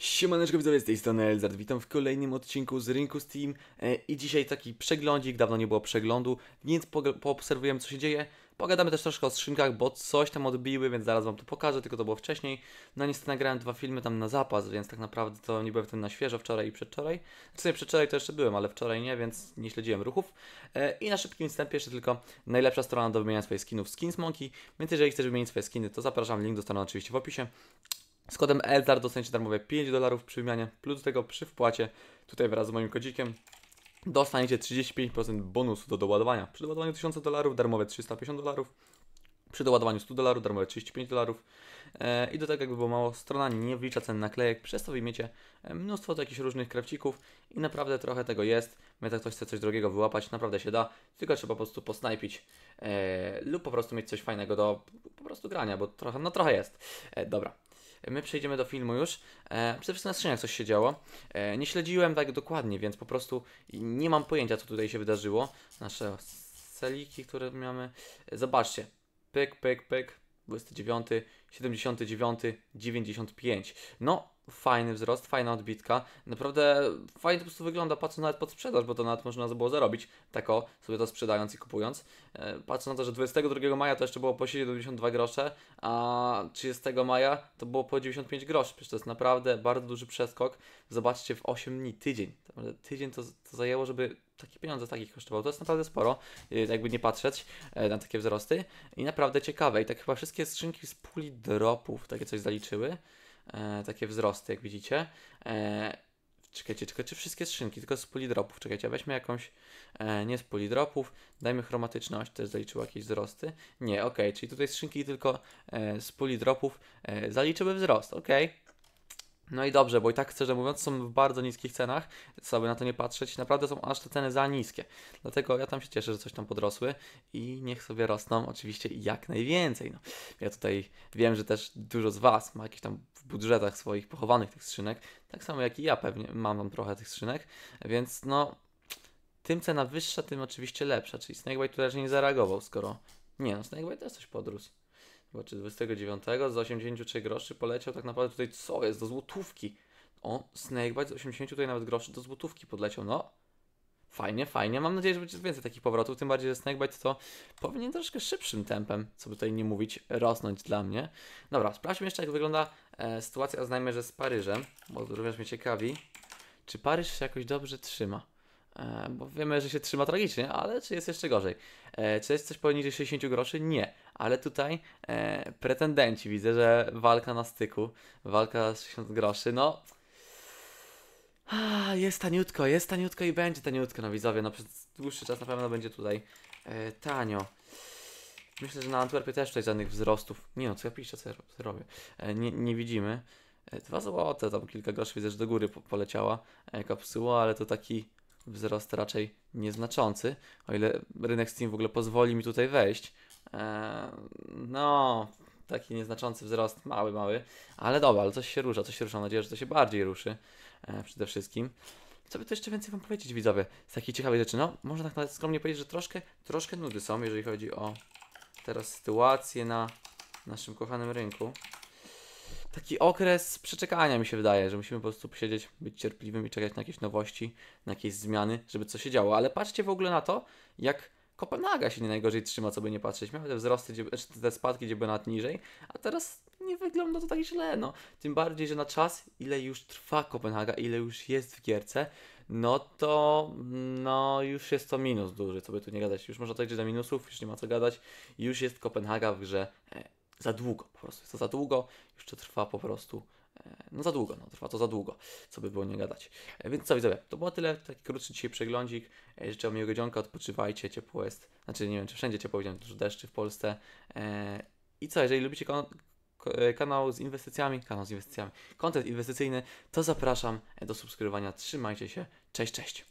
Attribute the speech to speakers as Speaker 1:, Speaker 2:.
Speaker 1: Siemaneczko widzowie, z tej strony Elzard, witam w kolejnym odcinku z Rynku Steam e, i dzisiaj taki przeglądzik, dawno nie było przeglądu, więc po poobserwujemy co się dzieje, pogadamy też troszkę o skrzynkach, bo coś tam odbiły, więc zaraz Wam to pokażę, tylko to było wcześniej. No niestety nagrałem dwa filmy tam na zapas, więc tak naprawdę to nie byłem w tym na świeżo wczoraj i przedwczoraj. wczoraj nie, przedwczoraj to jeszcze byłem, ale wczoraj nie, więc nie śledziłem ruchów. E, I na szybkim wstępie jeszcze tylko najlepsza strona do wymieniania swoich skinów, Skins Monkey, więc jeżeli chcesz wymienić swoje skiny, to zapraszam, link do strony oczywiście w opisie. Z kodem ELDAR dostaniecie darmowe 5 dolarów przy wymianie, plus do tego przy wpłacie, tutaj wraz z moim kodzikiem, dostaniecie 35% bonusu do doładowania. Przy doładowaniu 1000 dolarów darmowe 350 dolarów, przy doładowaniu 100 dolarów darmowe 35 dolarów. E, I do tego jakby było mało, strona nie wlicza cen naklejek, przez to wyjmiecie e, mnóstwo takich różnych krawcików i naprawdę trochę tego jest. My tak ktoś chce coś drogiego wyłapać, naprawdę się da, tylko trzeba po prostu posnajpić e, lub po prostu mieć coś fajnego do po prostu grania, bo trochę, no trochę jest. dobra, my przejdziemy do filmu już. E, przede wszystkim na skrzyniach coś się działo. E, nie śledziłem tak dokładnie, więc po prostu nie mam pojęcia, co tutaj się wydarzyło. Nasze celiki, które mamy. E, zobaczcie. Pyk, pyk, pyk. 29. 79, 95. No, fajny wzrost, fajna odbitka. Naprawdę fajnie to po prostu wygląda, patrząc nawet pod sprzedaż, bo to nawet można było zarobić, tak o, sobie to sprzedając i kupując. E, patrząc na to, że 22 maja to jeszcze było po 72 grosze, a 30 maja to było po 95 groszy. Przecież to jest naprawdę bardzo duży przeskok. Zobaczcie w 8 dni, tydzień. Tydzień to, to zajęło, żeby takie pieniądze takich kosztowało. To jest naprawdę sporo, e, jakby nie patrzeć e, na takie wzrosty. I naprawdę ciekawe. I tak chyba wszystkie skrzynki z puli dropów, takie coś zaliczyły, e, takie wzrosty, jak widzicie. E, czekajcie, czy wszystkie skrzynki, tylko z polidropów, czekajcie, weźmy jakąś, e, nie z polidropów, dajmy chromatyczność, też zaliczyła jakieś wzrosty. Nie, ok, czyli tutaj skrzynki tylko e, z polidropów e, zaliczyły wzrost, ok, no i dobrze, bo i tak szczerze mówiąc są w bardzo niskich cenach, sobie na to nie patrzeć, naprawdę są aż te ceny za niskie. Dlatego ja tam się cieszę, że coś tam podrosły i niech sobie rosną oczywiście jak najwięcej. No, ja tutaj wiem, że też dużo z Was ma jakieś tam w budżetach swoich pochowanych tych skrzynek, tak samo jak i ja pewnie mam tam trochę tych skrzynek, więc no tym cena wyższa, tym oczywiście lepsza, czyli Snakebite tutaj raczej nie zareagował, skoro... Nie no, Snakebite też coś podrósł. Zobaczy, 29 z 83 groszy poleciał tak naprawdę tutaj, co jest, do złotówki. O, Snakebite z 80 tutaj nawet groszy do złotówki podleciał, no. Fajnie, fajnie. Mam nadzieję, że będzie więcej takich powrotów, tym bardziej, że Snakebite to powinien troszkę szybszym tempem, co by tutaj nie mówić, rosnąć dla mnie. Dobra, sprawdźmy jeszcze, jak wygląda e, sytuacja, znajmy, że z Paryżem, bo również mnie ciekawi, czy Paryż się jakoś dobrze trzyma. E, bo wiemy, że się trzyma tragicznie, ale czy jest jeszcze gorzej? E, czy jest coś poniżej 60 groszy? Nie ale tutaj e, pretendenci widzę, że walka na styku, walka z 60 groszy, no. A, ah, jest taniutko, jest taniutko i będzie taniutko, no widzowie, no przez dłuższy czas na pewno będzie tutaj e, tanio. Myślę, że na Antwerpie też tutaj żadnych wzrostów. Nie no, co ja piszę, co ja robię? E, nie, nie widzimy. E, dwa złote, tam kilka groszy widzę, że do góry po poleciała e, kapsuła, ale to taki wzrost raczej nieznaczący, o ile rynek Steam w ogóle pozwoli mi tutaj wejść, no, taki nieznaczący wzrost, mały, mały, ale dobra, ale coś się rusza, coś się rusza, mam nadzieję, że to się bardziej ruszy e, przede wszystkim. Co by to jeszcze więcej Wam powiedzieć, widzowie, z takich ciekawej rzeczy? No, można tak nawet skromnie powiedzieć, że troszkę, troszkę nudy są, jeżeli chodzi o teraz sytuację na naszym kochanym rynku. Taki okres przeczekania mi się wydaje, że musimy po prostu siedzieć, być cierpliwym i czekać na jakieś nowości, na jakieś zmiany, żeby coś się działo. Ale patrzcie w ogóle na to, jak Kopenhaga się nie najgorzej trzyma, co by nie patrzeć. Miał te wzrosty, gdzie, znaczy te spadki, gdzie były nad niżej, a teraz nie wygląda to tak źle. No. Tym bardziej, że na czas, ile już trwa Kopenhaga, ile już jest w gierce, no to no już jest to minus duży, co by tu nie gadać. Już można dojść do minusów, już nie ma co gadać. Już jest Kopenhaga w grze e, za długo po prostu. Jest to za długo, już to trwa po prostu E, no za długo, no, trwa to za długo, co by było nie gadać. E, więc co widzowie, to było tyle, taki krótszy dzisiaj przeglądzik. E, życzę miłego dzionka, odpoczywajcie, ciepło jest, znaczy nie wiem, czy wszędzie ciepło, widziałem dużo deszczy w Polsce. I co, jeżeli lubicie kanał z inwestycjami, kanał z inwestycjami, kontent inwestycyjny, to zapraszam do subskrybowania. Trzymajcie się, cześć, cześć.